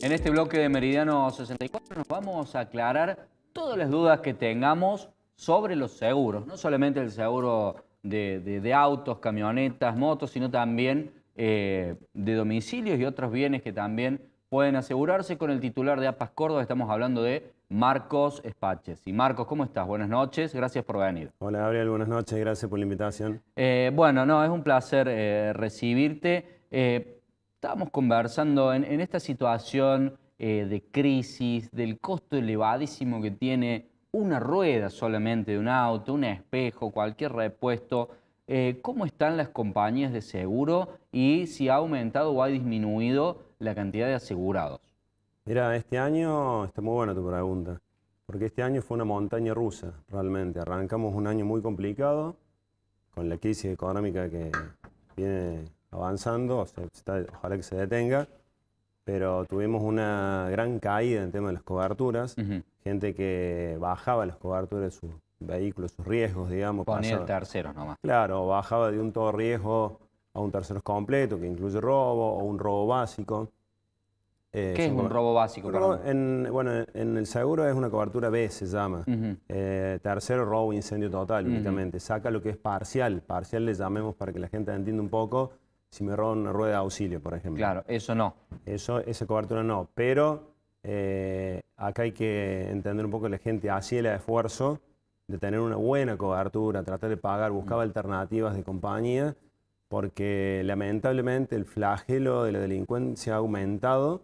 En este bloque de Meridiano 64 nos vamos a aclarar todas las dudas que tengamos sobre los seguros, no solamente el seguro de, autos, camionetas, motos, sino también eh, de domicilios y otros bienes que también pueden asegurarse con el titular de APAS Córdoba. Estamos hablando de Marcos Espaches. Y Marcos, ¿cómo estás? Buenas noches, gracias por venir. Hola Gabriel, buenas noches, gracias por la invitación. Eh, bueno, no, es un placer eh, recibirte. Estábamos conversando en, esta situación eh, de crisis, del costo elevadísimo que tiene una rueda solamente de un auto, un espejo, cualquier repuesto. Eh, ¿Cómo están las compañías de seguro y si ha aumentado o ha disminuido la cantidad de asegurados? Mira, este año está muy buena tu pregunta, porque este año fue una montaña rusa, realmente. Arrancamos un año muy complicado con la crisis económica que viene avanzando, ojalá que se detenga, pero tuvimos una gran caída en tema de las coberturas, gente que bajaba las coberturas de sus vehículos, sus riesgos, digamos. Ponía terceros nomás. Claro, bajaba de un todo riesgo a un tercero completo, que incluye robo o un robo básico. Eh, ¿Qué es un robo básico? bueno, en el seguro es una cobertura B, se llama. Eh, tercero, robo, incendio total, únicamente. Saca lo que es parcial. Parcial le llamemos para que la gente entienda un poco si me roban una rueda de auxilio, por ejemplo. Claro, eso no. Eso, esa cobertura no. Pero eh, acá hay que entender un poco la gente hacía el esfuerzo de tener una buena cobertura, tratar de pagar, buscaba mm. alternativas de compañía, porque lamentablemente el flagelo de la delincuencia ha aumentado.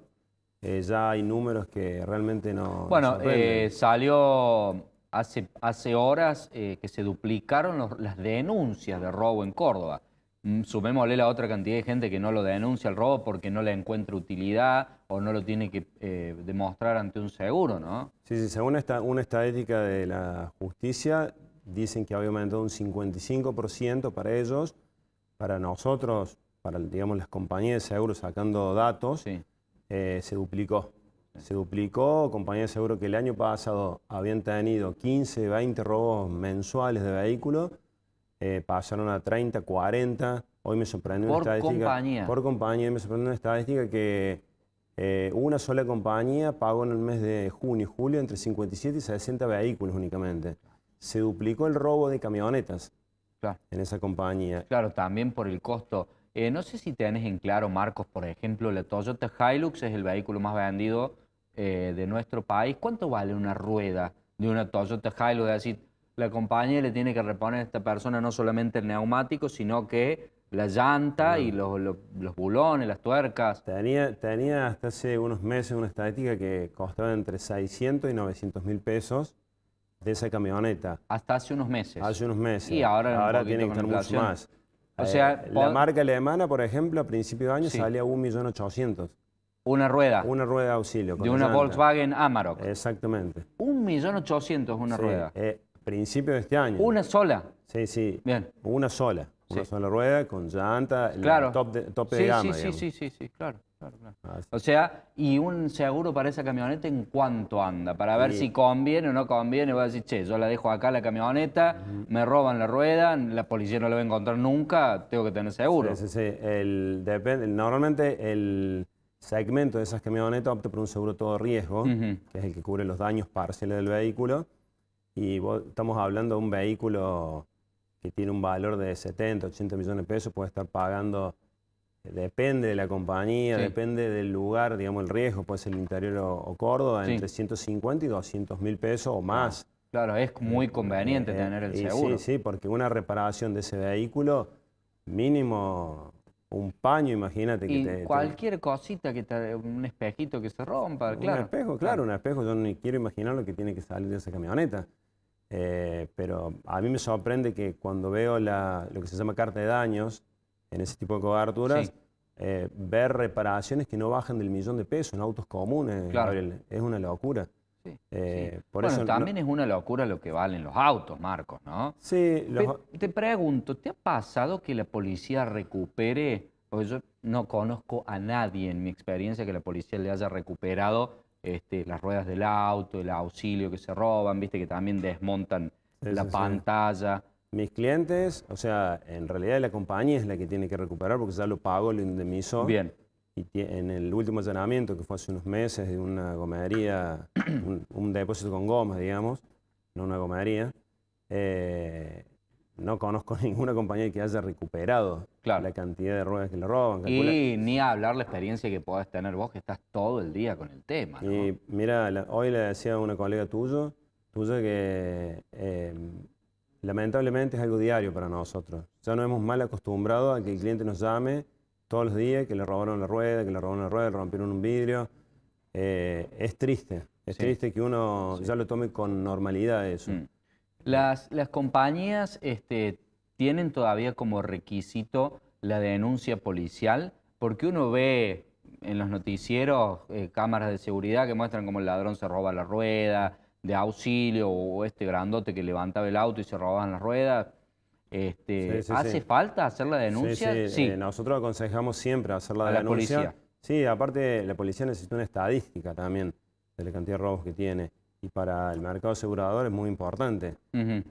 Eh, ya hay números que realmente no. Bueno, eh, salió hace, hace horas que se duplicaron las denuncias de robo en Córdoba. Mm, sumémosle la otra cantidad de gente que no lo denuncia el robo porque no le encuentra utilidad o no lo tiene que eh, demostrar ante un seguro, ¿no? Sí, sí, según una estadística de la justicia, dicen que había aumentado un 55% para ellos, para nosotros, para digamos, las compañías de seguro sacando datos, eh, se duplicó. Se duplicó, compañías de seguro que el año pasado habían tenido 15, 20 robos mensuales de vehículos, eh, pasaron a 30, 40. Hoy me sorprendió una estadística. Compañía. Por compañía. me sorprendió una estadística que eh, una sola compañía pagó en el mes de junio y julio entre 57 y 60 vehículos únicamente. Se duplicó el robo de camionetas claro. en esa compañía. Claro, también por el costo. Eh, no sé si tenés en claro, Marcos, por ejemplo, la Toyota Hilux es el vehículo más vendido de nuestro país. ¿Cuánto vale una rueda de una Toyota Hilux? Es decir, la compañía le tiene que reponer a esta persona no solamente el neumático, sino que la llanta y los, bulones, las tuercas. Tenía, tenía hasta hace unos meses una estadística que costaba entre 600 y 900 mil pesos de esa camioneta. Hasta hace unos meses. Hace unos meses. Y ahora, ahora tiene que estar mucho más. O sea, eh, la marca alemana, por ejemplo, a principios de año salía a 1.800.000. Una rueda. Una rueda de auxilio. De una Volkswagen Amarok. Exactamente. 1.800.000 una rueda. Eh, Principio de este año. ¿Una sola? Sí, sí. Bien. Una sola. Una sola rueda con llanta, claro. top tope sí, de gama. Sí, sí, sí, sí, claro. Ah, o sea, y un seguro para esa camioneta en cuánto anda, para ver si conviene o no conviene. Voy a decir, che, yo la dejo acá la camioneta, me roban la rueda, la policía no la va a encontrar nunca, tengo que tener seguro. Sí, sí, sí. normalmente el segmento de esas camionetas opta por un seguro todo riesgo, que es el que cubre los daños parciales del vehículo y estamos hablando de un vehículo que tiene un valor de 70, 80 millones de pesos, puede estar pagando, eh, depende de la compañía, depende del lugar, digamos el riesgo, puede ser el interior o, Córdoba, entre 150 y 200 mil pesos o más. Claro, es eh, muy conveniente eh, tener el seguro. Sí, sí, porque una reparación de ese vehículo, mínimo un paño, imagínate. que cualquier cosita, que te, un espejito que se rompa, claro. Un espejo, claro, claro, un espejo. Yo ni quiero imaginar lo que tiene que salir de esa camioneta. Eh, pero a mí me sorprende que cuando veo la, lo que se llama carta de daños en ese tipo de coberturas, eh, ver reparaciones que no bajen del millón de pesos en autos comunes, Gabriel, es una locura. Eh, bueno, también es una locura lo que valen los autos, Marcos, ¿no? Sí. Te, te pregunto, ¿te ha pasado que la policía recupere, porque yo no conozco a nadie en mi experiencia que la policía le haya recuperado este, las ruedas del auto, el auxilio que se roban, viste que también desmontan la pantalla. Mis clientes, o sea, en realidad la compañía es la que tiene que recuperar porque ya lo pago, lo indemnizó. Bien. Y en el último allanamiento, que fue hace unos meses, de una gomería, un, depósito con gomas, digamos, no una gomería, eh, no conozco ninguna compañía que haya recuperado la cantidad de ruedas que le roban. Y ni hablar la experiencia que podés tener vos, que estás todo el día con el tema. Y mira, hoy le decía a una colega tuyo, tuya que em, lamentablemente es algo diario para nosotros. Ya nos hemos mal acostumbrado a que el cliente nos llame todos los días, que le robaron la rueda, que le robaron la rueda, le rompieron un vidrio. Eh, es triste, es triste que uno ya lo tome con normalidad eso. Mm. Las, compañías este, tienen todavía como requisito la denuncia policial, porque uno ve en los noticieros eh, cámaras de seguridad que muestran como el ladrón se roba la rueda de auxilio o este grandote que levantaba el auto y se robaban las ruedas. Este, ¿Hace falta hacer la denuncia? Sí, eh, nosotros aconsejamos siempre hacer la denuncia. La policía. Sí, aparte la policía necesita una estadística también de la cantidad de robos que tiene y para el mercado asegurador es muy importante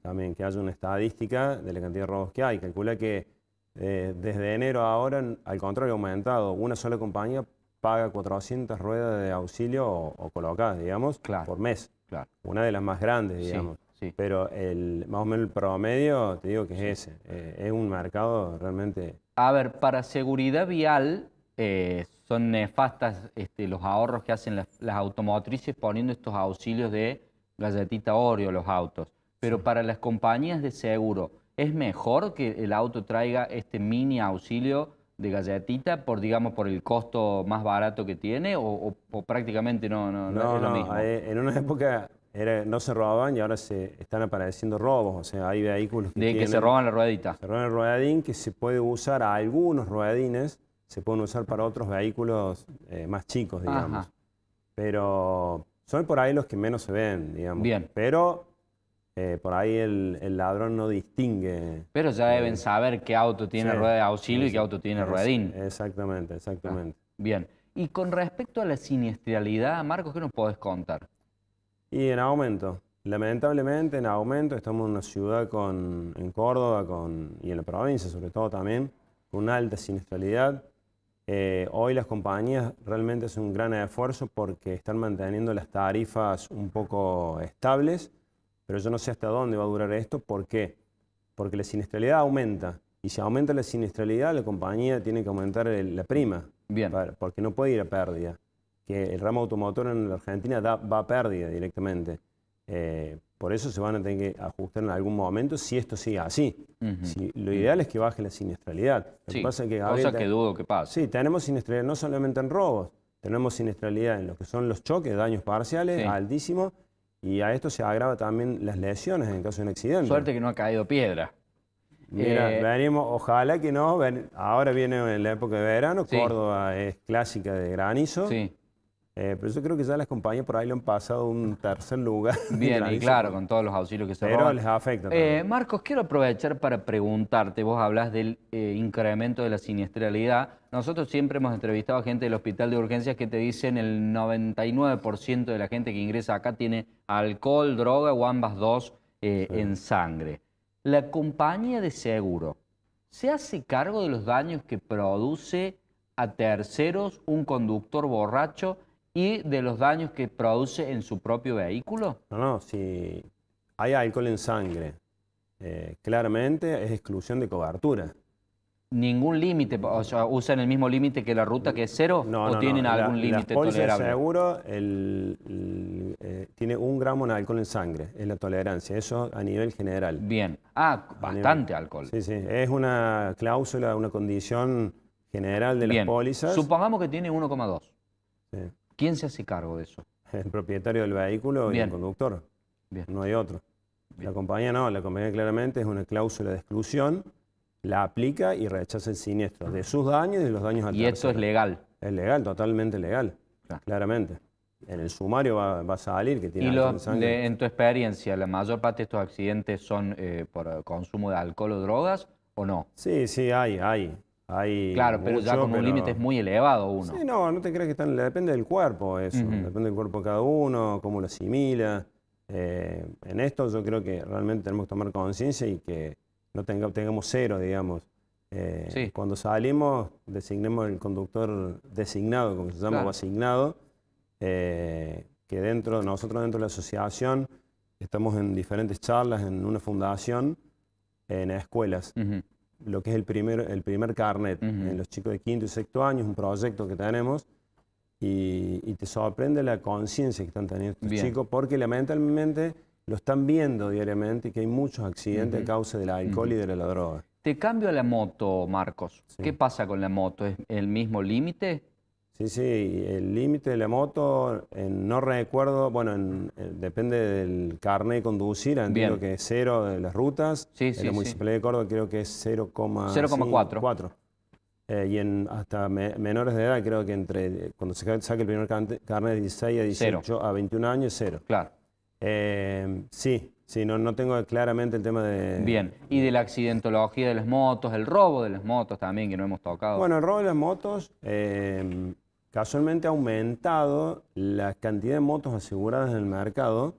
también que haya una estadística de la cantidad de robos que hay. Calcula que eh, desde enero ahora, al contrario, ha aumentado. Una sola compañía paga 400 ruedas de auxilio o, colocadas, digamos, por mes. Una de las más grandes, digamos. Sí, Pero el, más o menos el promedio, te digo que es ese. Eh, es un mercado realmente... A ver, para seguridad vial, eh, son nefastas este, los ahorros que hacen las, automotrices poniendo estos auxilios de galletita Oreo los autos. Pero para las compañías de seguro, ¿es mejor que el auto traiga este mini auxilio de galletita por, digamos, por el costo más barato que tiene o, prácticamente no, no, no, es lo mismo? Eh, en una época no se robaban y ahora se están apareciendo robos. O sea, hay vehículos que. De tienen, que se roban la ruedita. Se roban el ruedín que se puede usar a algunos ruedines se pueden usar para otros vehículos eh, más chicos, digamos. Pero son por ahí los que menos se ven, digamos. Bien. Pero eh, por ahí el, ladrón no distingue. Pero ya eh, deben saber qué auto tiene rueda de auxilio y qué auto tiene ruedín. Exactamente, exactamente. Ah, bien. Y con respecto a la siniestralidad, Marcos, ¿qué nos podés contar? Y en aumento. Lamentablemente en aumento. Estamos en una ciudad con, en Córdoba y en la provincia sobre todo también, con una alta siniestralidad. Eh, hoy las compañías realmente hacen un gran esfuerzo porque están manteniendo las tarifas un poco estables, pero yo no sé hasta dónde va a durar esto. ¿Por qué? Porque la siniestralidad aumenta. Y si aumenta la siniestralidad, la compañía tiene que aumentar la prima. Bien. porque no puede ir a pérdida. Que el ramo automotor en la Argentina da, va a pérdida directamente. Eh, por eso se van a tener que ajustar en algún momento si esto sigue así. lo ideal es que baje la siniestralidad. Lo que pasa es que, que dudo que pase. Sí, tenemos siniestralidad no solamente en robos, tenemos siniestralidad en lo que son los choques, daños parciales, altísimos, y a esto se agrava también las lesiones en caso de un accidente. Suerte que no ha caído piedra. Mira, eh, venimos, ojalá que no, ahora viene la época de verano, Córdoba es clásica de granizo. Sí. Eh, pero yo creo que ya las compañías por ahí le han pasado un tercer lugar. Bien, y claro, con todos los auxilios que se Pero les afecta. Eh, Marcos, quiero aprovechar para preguntarte, vos hablas del eh, incremento de la siniestralidad. Nosotros siempre hemos entrevistado a gente del hospital de urgencias que te dicen el 99% de la gente que ingresa acá tiene alcohol, droga o ambas dos en sangre. La compañía de seguro, ¿se hace cargo de los daños que produce a terceros un conductor borracho y de los daños que produce en su propio vehículo? No, no, si hay alcohol en sangre, eh, claramente es exclusión de cobertura. ¿Ningún límite? O sea, ¿usan el mismo límite que la ruta que es cero? No, ¿O no, tienen algún límite tolerable? seguro eh, tiene un gramo de alcohol en sangre, es la tolerancia, eso a nivel general. Bien. Ah, bastante alcohol. Sí, sí, es una cláusula, una condición general de las pólizas. Supongamos que tiene 1,2. Sí. ¿Quién se hace cargo de eso? El propietario del vehículo y el conductor. Bien. No hay otro. La compañía no, la compañía claramente es una cláusula de exclusión, la aplica y rechaza el siniestro de sus daños y de los daños al Y eso es legal. Es legal, totalmente legal, ah. claramente. En el sumario va, a salir que tiene... Y en tu experiencia, ¿la mayor parte de estos accidentes son eh, por consumo de alcohol o drogas o no? Sí, sí, hay, hay claro, pero ya con un límite es muy elevado uno. Sí, no, no te creas que están. Depende del cuerpo eso. Depende del cuerpo de cada uno, cómo lo asimila. Eh, en esto yo creo que realmente tenemos que tomar conciencia y que no tenga, tengamos cero, digamos. Eh, cuando salimos, designemos el conductor designado, como se llama, o asignado, eh, que dentro, nosotros dentro de la asociación estamos en diferentes charlas, en una fundación, en escuelas lo que es el primer, el primer carnet en los chicos de quinto y sexto año, es un proyecto que tenemos y, te sorprende la conciencia que están teniendo estos chicos porque lamentablemente lo están viendo diariamente y que hay muchos accidentes a causa del alcohol y de la droga. Te cambio a la moto, Marcos. ¿Qué pasa con la moto? ¿Es el mismo límite? Sí, sí, el límite de la moto, no recuerdo, bueno, eh, depende del carnet de conducir, entiendo que es cero de las rutas. Sí, en sí, la Municipalidad de Córdoba creo que es 0,4. Eh, y en, hasta menores de edad, creo que entre cuando se saca el primer carnet de 16 a 18 a 21 años, cero. Claro. Eh, sí, sí, no, no tengo claramente el tema de... Bien, y de la accidentología de las motos, el robo de las motos también, que no hemos tocado. Bueno, el robo de las motos casualmente ha aumentado la cantidad de motos aseguradas en el mercado.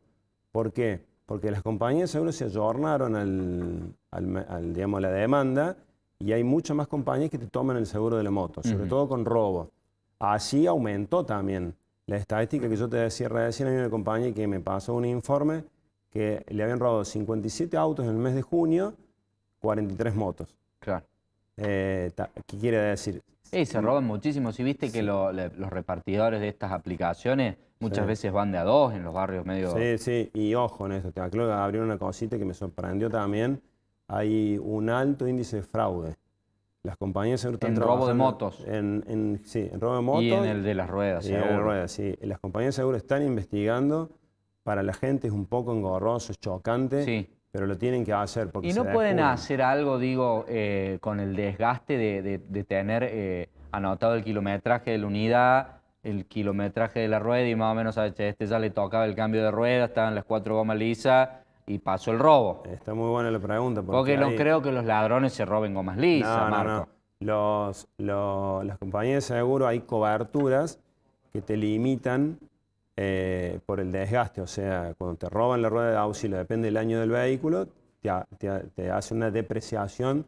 ¿Por qué? Porque las compañías de seguro se ayornaron al, digamos, a la demanda y hay muchas más compañías que te toman el seguro de la moto, sobre todo con robo. Así aumentó también la estadística que yo te decía recién. en una compañía que me pasó un informe que le habían robado 57 autos en el mes de junio, 43 motos. Claro. Eh, ¿Qué quiere decir? Sí, se mm. roban muchísimo. Si viste que los repartidores de estas aplicaciones muchas veces van de a dos en los barrios medio. Sí, sí, y ojo en eso. te aclaro que una cosita que me sorprendió también. Hay un alto índice de fraude. Las compañías seguro están En robo de motos. En, sí, en robo de motos. y en el de las ruedas. y en el sí. Las compañías de seguro están investigando. Para la gente es un poco engorroso, chocante. Sí. Pero lo tienen que hacer Y no pueden hacer algo, digo, eh, con el desgaste de, tener eh, anotado el kilometraje de la unidad, el kilometraje de la rueda y más o menos a este ya le tocaba el cambio de rueda, estaban las cuatro gomas lisas y pasó el robo. Está muy buena la pregunta. Porque, no creo que los ladrones se roben gomas lisas, no, No, no. Los, las compañías de seguro hay coberturas que te limitan eh, por el desgaste. O sea, cuando te roban la rueda de auxilio, depende del año del vehículo, te, hace una depreciación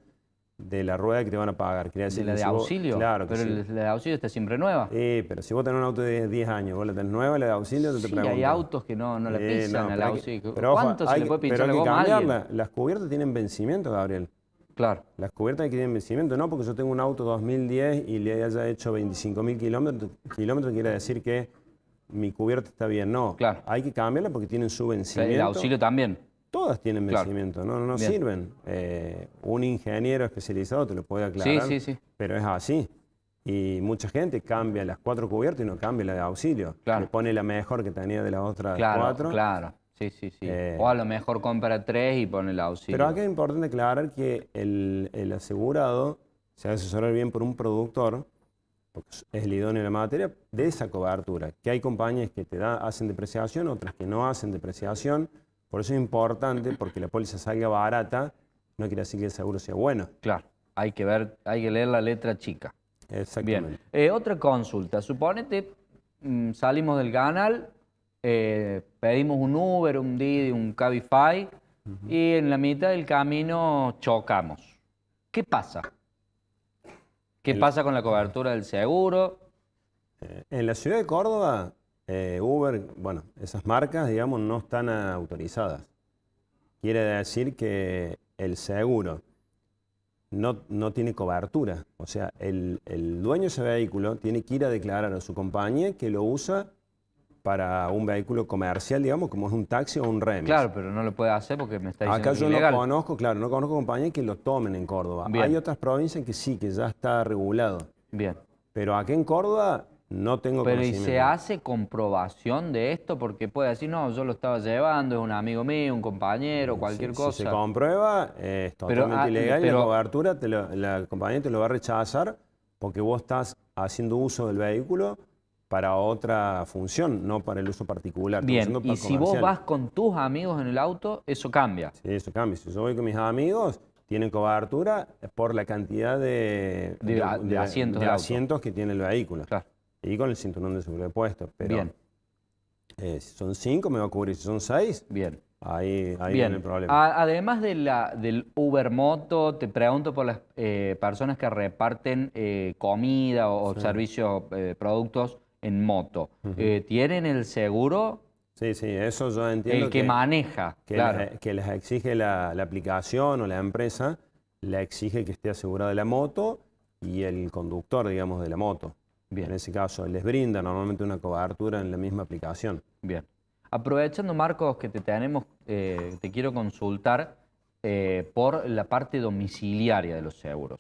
de la rueda que te van a pagar. la de auxilio. claro pero la de auxilio está siempre nueva. Sí, pero si vos tenés un auto de 10 años, vos la tenés nueva, la de auxilio te, sí, hay autos que no, no la pisan auxilio. ¿Cuánto se le puede pinchar Las cubiertas tienen vencimiento, Gabriel. Claro. Las cubiertas que tienen vencimiento, no porque yo tengo un auto 2010 y le haya hecho 25.000 kilómetros, kilómetros quiere decir que mi cubierta está bien. No, claro. hay que cambiarla porque tienen su vencimiento. El auxilio también. Todas tienen vencimiento, no, no, sirven. Eh, un ingeniero especializado te lo puede aclarar, sí, sí, sí. pero es así. Y mucha gente cambia las cuatro cubiertas y no cambia la de auxilio. Claro. Le pone la mejor que tenía de las otras cuatro. Claro, sí, sí, sí. Eh, o a lo mejor compra tres y pone el auxilio. Pero acá es importante aclarar que el, el asegurado se va a bien por un productor es el idóneo de la materia, de esa cobertura, que hay compañías que te hacen depreciación, otras que no hacen depreciación, por eso es importante, porque la póliza salga barata, no quiere decir que el seguro sea bueno. Claro, hay que, ver, hay que leer la letra chica. Exactamente. Bien. Eh, otra consulta, suponete, mm, salimos del canal, eh, pedimos un Uber, un Didi, un Cabify, y en la mitad del camino chocamos. ¿Qué pasa? ¿Qué pasa con la cobertura del seguro? Eh, en la ciudad de Córdoba, eh, Uber, bueno, esas marcas, digamos, no están autorizadas. Quiere decir que el seguro no, no tiene cobertura. O sea, el, el dueño de ese vehículo tiene que ir a declarar a su compañía que lo usa para un vehículo comercial, digamos, como es un taxi o un remis. Claro, pero no lo puede hacer porque me está diciendo Acá yo no conozco, claro, no conozco compañías que lo tomen en Córdoba. Hay otras provincias que sí, que ya está regulado. Bien. Pero aquí en Córdoba no tengo Pero ¿y se hace comprobación de esto? Porque puede decir, no, yo lo estaba llevando, es un amigo mío, un compañero, cualquier cosa. Si se comprueba, es totalmente pero, ah, ilegal pero, y la cobertura, lo, la compañía te lo va a rechazar porque vos estás haciendo uso del vehículo para otra función, no para el uso particular. Bien, y si vos vas con tus amigos en el auto, eso cambia. Sí, eso cambia. Si yo voy con mis amigos, tienen cobertura por la cantidad de, asientos, que tiene el vehículo. Claro. Y con el cinturón de seguridad puesto. Pero, Bien. Eh, si son cinco, me va a cubrir. Si son seis, Bien. ahí, viene el problema. además de la, del Ubermoto, te pregunto por las eh, personas que reparten eh, comida o, servicios, productos en moto. Eh, ¿Tienen el seguro? Sí, sí, eso yo entiendo. El que, maneja. Que, les, exige la, aplicación o la empresa, le exige que esté asegurada la moto y el conductor, digamos, de la moto. Bien. En ese caso, les brinda normalmente una cobertura en la misma aplicación. Bien. Aprovechando, Marcos, que te tenemos, eh, te quiero consultar eh, por la parte domiciliaria de los seguros.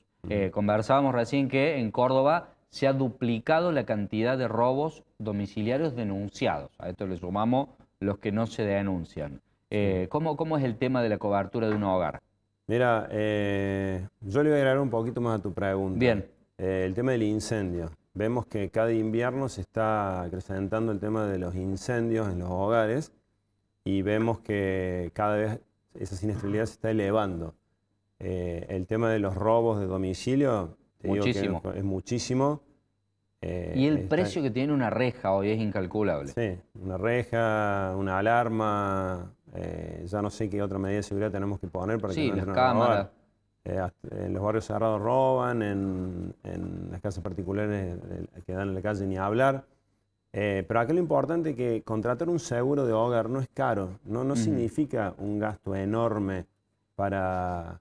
conversábamos recién que en Córdoba se ha duplicado la cantidad de robos domiciliarios denunciados. A esto le sumamos los que no se denuncian. Eh, ¿cómo, es el tema de la cobertura de un hogar? Mira, eh, yo le voy a agregar un poquito más a tu pregunta. Bien. Eh, el tema del incendio. Vemos que cada invierno se está acrecentando el tema de los incendios en los hogares y vemos que cada vez esa siniestralidad se está elevando. el tema de los robos de domicilio muchísimo. es muchísimo. Eh, y el precio que tiene una reja hoy es incalculable. Sí, una reja, una alarma, eh, ya no sé qué otra medida de seguridad tenemos que poner para que no nos las eh, en los barrios cerrados roban, en, las casas particulares que dan en la calle ni hablar. pero acá lo importante es que contratar un seguro de hogar no es caro, no, no significa un gasto enorme para,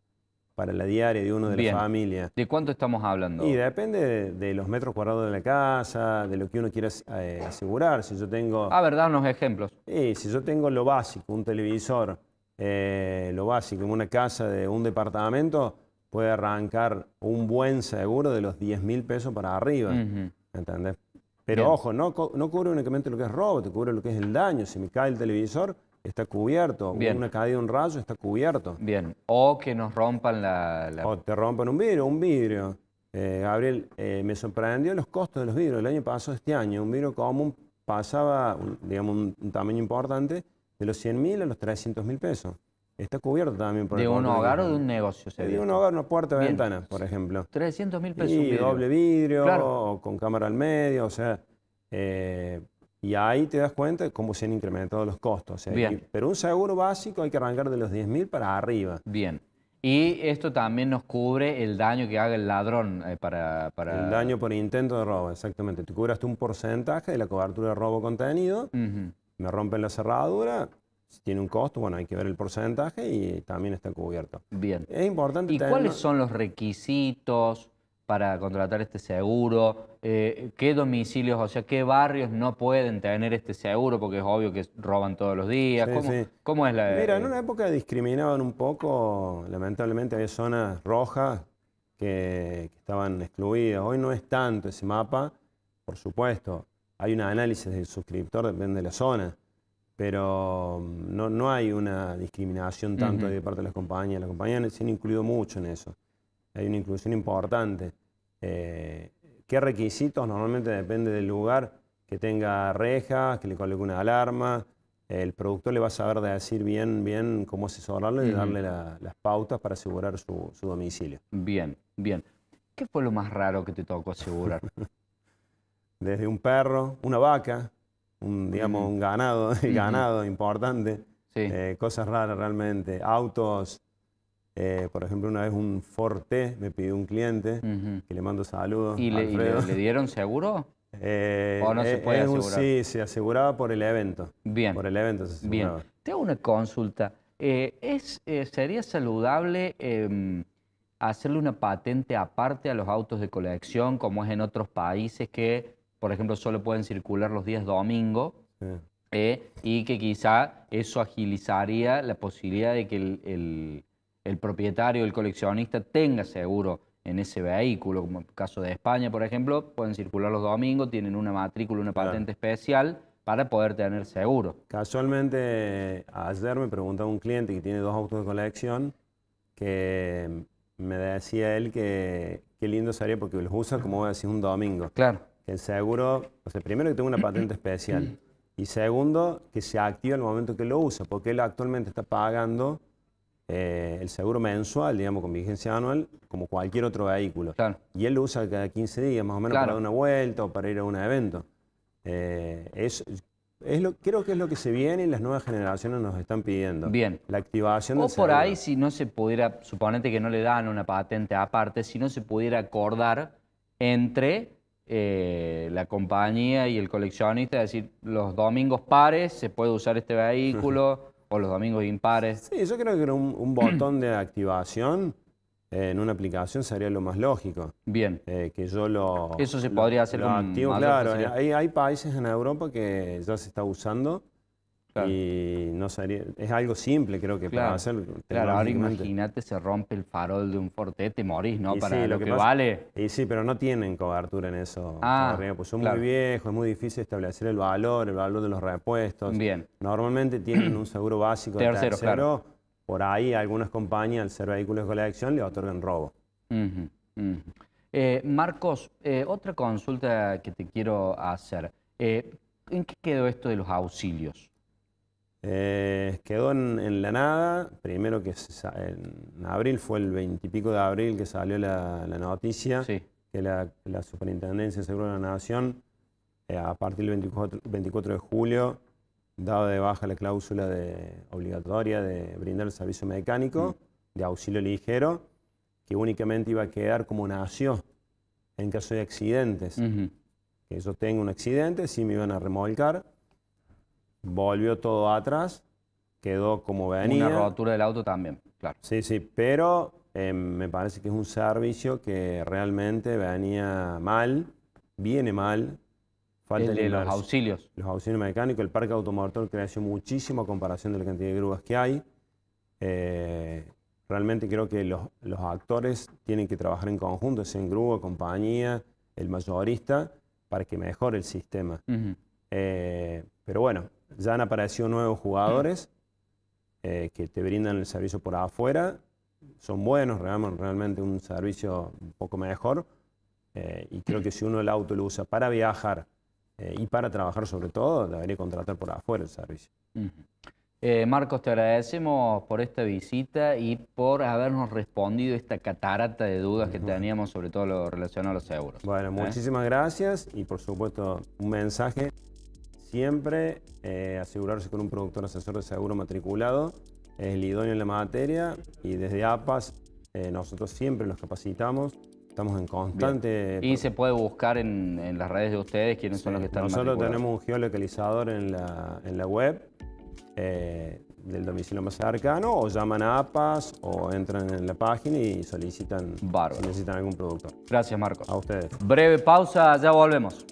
para la diaria de uno de la familia. ¿De cuánto estamos hablando? Y depende de, los metros cuadrados de la casa, de lo que uno quiera eh, asegurar. Si yo tengo... Ah, ¿verdad? Unos ejemplos. Sí, si yo tengo lo básico, un televisor, eh, lo básico, en una casa de un departamento, puede arrancar un buen seguro de los 10 mil pesos para arriba. Uh Pero ojo, no, no cubre únicamente lo que es robo, te cubre lo que es el daño. Si me cae el televisor, está cubierto. Una caída de un rayo está cubierto. Bien. O que nos rompan la. O te rompan un vidrio, un vidrio. Eh, Gabriel, eh, me sorprendió los costos de los vidrios. El año pasado, este año, un vidrio común pasaba, digamos, un, tamaño importante, de los 100 mil a los 300 mil pesos. Está cubierto también por ¿De un hogar o de un negocio? Se de un hogar, una puerta de ventana, por ejemplo. 300 mil pesos. Y doble vidrio, con cámara al medio, o sea, eh, y ahí te das cuenta de cómo se han incrementado los costos. pero un seguro básico hay que arrancar de los 10.000 para arriba. Bien. Y esto también nos cubre el daño que haga el ladrón eh, para, El daño por intento de robo, exactamente. Tú cubraste un porcentaje de la cobertura de robo contenido. Me rompen la cerradura, si tiene un costo, bueno, hay que ver el porcentaje y también está cubierto. Bien. Es importante. ¿Y cuáles son los requisitos? para contratar este seguro? Eh, ¿Qué domicilios, o sea, qué barrios no pueden tener este seguro? Porque es obvio que roban todos los días. ¿Cómo, es la.? Mira, en eh? una época discriminaban un poco, lamentablemente había zonas rojas que, estaban excluidas. Hoy no es tanto ese mapa, por supuesto. Hay un análisis del suscriptor, depende de la zona pero mm, no, no, hay una discriminación tanto de parte de las compañías. Las compañías se han incluido mucho en eso hay una inclusión importante. Eh, ¿Qué requisitos? Normalmente depende del lugar, que tenga rejas, que le coloque una alarma. El productor le va a saber decir bien, bien cómo asesorarlo y darle las pautas para asegurar su, domicilio. Bien, bien. ¿Qué fue lo más raro que te tocó asegurar? Desde un perro, una vaca, un, digamos, un ganado, ganado importante. Eh, cosas raras realmente. Autos eh, por ejemplo, una vez un Forte me pidió un cliente, que le mando saludos. ¿Y, le, dieron seguro? Eh, ¿O no se asegurar? sí, se aseguraba por el evento. Bien. Por el evento se aseguraba. Bien. Te una consulta. Eh, ¿es, ¿Sería saludable em, hacerle una patente aparte a los autos de colección, como es en otros países que, por ejemplo, solo pueden circular los días domingo? y que quizá eso agilizaría la posibilidad de que el el propietario, el coleccionista tenga seguro en ese vehículo, como en el caso de España, por ejemplo, pueden circular los domingos, tienen una matrícula, una patente especial para poder tener seguro. Casualmente, ayer me preguntaba un cliente que tiene dos autos de colección que me decía él que qué lindo sería porque los usa, como voy a decir, un domingo. Claro. Que el seguro, o sea, primero que tenga una patente especial y segundo, que se activa el momento que lo usa, porque él actualmente está pagando eh, el seguro mensual, digamos, con vigencia anual, como cualquier otro vehículo. Y él lo usa cada 15 días, más o menos, para dar una vuelta o para ir a un evento. Eh, es, es lo, creo que es lo que se viene y las nuevas generaciones nos están pidiendo. Bien. La activación O por ahí, si no se pudiera, suponete que no le dan una patente aparte, si no se pudiera acordar entre eh, la compañía y el coleccionista, es decir, los domingos pares se puede usar este vehículo los domingos impares. Sí, yo creo que un, botón de activación en una aplicación sería lo más lógico. Bien. Eh, que yo lo... Eso se podría hacer Claro, eh, hay, hay, países en Europa que ya se está usando y no sería, es algo simple, creo que para hacer. Claro, ahora imagínate, se rompe el farol de un fortete, te morís, ¿no? para lo, que, vale. Y sí, pero no tienen cobertura en eso. Ah, pues son muy viejos, es muy difícil establecer el valor, el valor de los repuestos. Bien. Normalmente tienen un seguro básico de tercero. por ahí, algunas compañías, al ser vehículos de colección, le otorgan robo. Eh, Marcos, eh, otra consulta que te quiero hacer. Eh, ¿En qué quedó esto de los auxilios? Eh, quedó en, la nada, primero que en abril, fue el veintipico de abril que salió la, noticia, que la, Superintendencia de Seguro de la Nación, eh, a partir del 24, de julio, daba de baja la cláusula de, obligatoria de brindar el servicio mecánico mm. de auxilio ligero, que únicamente iba a quedar como nació en caso de accidentes. Que yo tengo un accidente, sí me iban a remolcar, volvió todo atrás, quedó como venía. Una rotura del auto también, claro. Sí, sí, pero em, me parece que es un servicio que realmente venía mal, viene mal. Falta los auxilios. Los auxilios mecánicos, el parque automotor creció muchísimo a comparación de la cantidad de grúas que hay. Eh, realmente creo que los, actores tienen que trabajar en conjunto, es en grúa, compañía, el mayorista, para que mejore el sistema. Eh, pero bueno, ya han aparecido nuevos jugadores eh, que te brindan el servicio por afuera. Son buenos, realmente un servicio un poco mejor. Eh, y creo que si uno el auto lo usa para viajar eh, y para trabajar sobre todo, debería contratar por afuera el servicio. Marcos, te agradecemos por esta visita y por habernos respondido esta catarata de dudas que teníamos sobre todo lo relacionado a los seguros. Bueno, muchísimas gracias y por supuesto un mensaje siempre eh, asegurarse con un productor asesor de seguro matriculado, es el idóneo en la materia y desde APAS eh, nosotros siempre los capacitamos, estamos en constante... Y se puede buscar en, las redes de ustedes quiénes son los que están Nosotros tenemos un geolocalizador en la, web eh, del domicilio más cercano o llaman a APAS o entran en la página y solicitan, necesitan algún productor. Gracias Marco. A ustedes. Breve pausa, ya volvemos.